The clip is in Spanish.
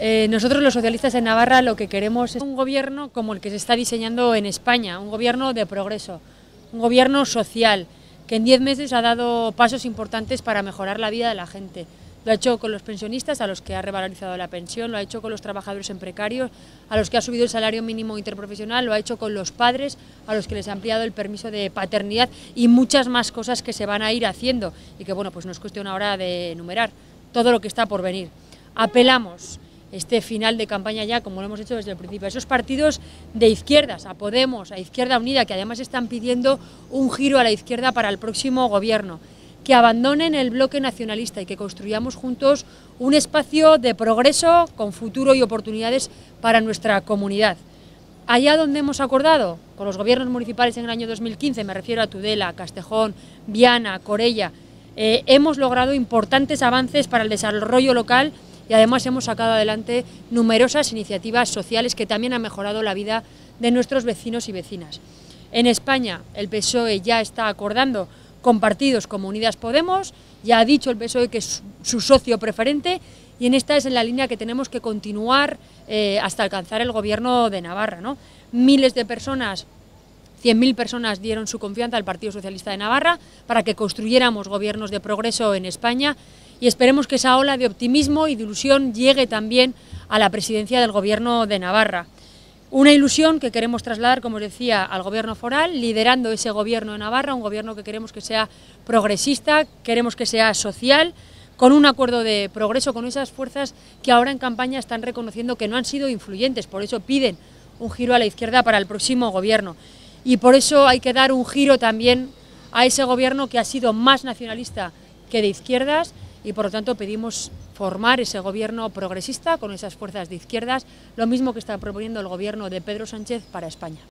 Eh, nosotros los socialistas de Navarra lo que queremos es un gobierno como el que se está diseñando en España, un gobierno de progreso, un gobierno social, que en diez meses ha dado pasos importantes para mejorar la vida de la gente. Lo ha hecho con los pensionistas, a los que ha revalorizado la pensión, lo ha hecho con los trabajadores en precarios, a los que ha subido el salario mínimo interprofesional, lo ha hecho con los padres, a los que les ha ampliado el permiso de paternidad y muchas más cosas que se van a ir haciendo y que, bueno, pues nos es una hora de enumerar todo lo que está por venir. Apelamos este final de campaña ya, como lo hemos hecho desde el principio. Esos partidos de izquierdas, a Podemos, a Izquierda Unida, que además están pidiendo un giro a la izquierda para el próximo gobierno, que abandonen el bloque nacionalista y que construyamos juntos un espacio de progreso con futuro y oportunidades para nuestra comunidad. Allá donde hemos acordado, con los gobiernos municipales en el año 2015, me refiero a Tudela, Castejón, Viana, Corella, eh, hemos logrado importantes avances para el desarrollo local y además hemos sacado adelante numerosas iniciativas sociales que también han mejorado la vida de nuestros vecinos y vecinas. En España el PSOE ya está acordando con partidos como Unidas Podemos, ya ha dicho el PSOE que es su socio preferente y en esta es en la línea que tenemos que continuar eh, hasta alcanzar el gobierno de Navarra. ¿no? Miles de personas 100.000 personas dieron su confianza al Partido Socialista de Navarra para que construyéramos gobiernos de progreso en España y esperemos que esa ola de optimismo y de ilusión llegue también a la presidencia del Gobierno de Navarra. Una ilusión que queremos trasladar, como decía, al Gobierno foral, liderando ese Gobierno de Navarra, un Gobierno que queremos que sea progresista, queremos que sea social, con un acuerdo de progreso, con esas fuerzas que ahora en campaña están reconociendo que no han sido influyentes, por eso piden un giro a la izquierda para el próximo Gobierno. Y por eso hay que dar un giro también a ese Gobierno que ha sido más nacionalista que de izquierdas, y por lo tanto pedimos formar ese gobierno progresista con esas fuerzas de izquierdas, lo mismo que está proponiendo el gobierno de Pedro Sánchez para España.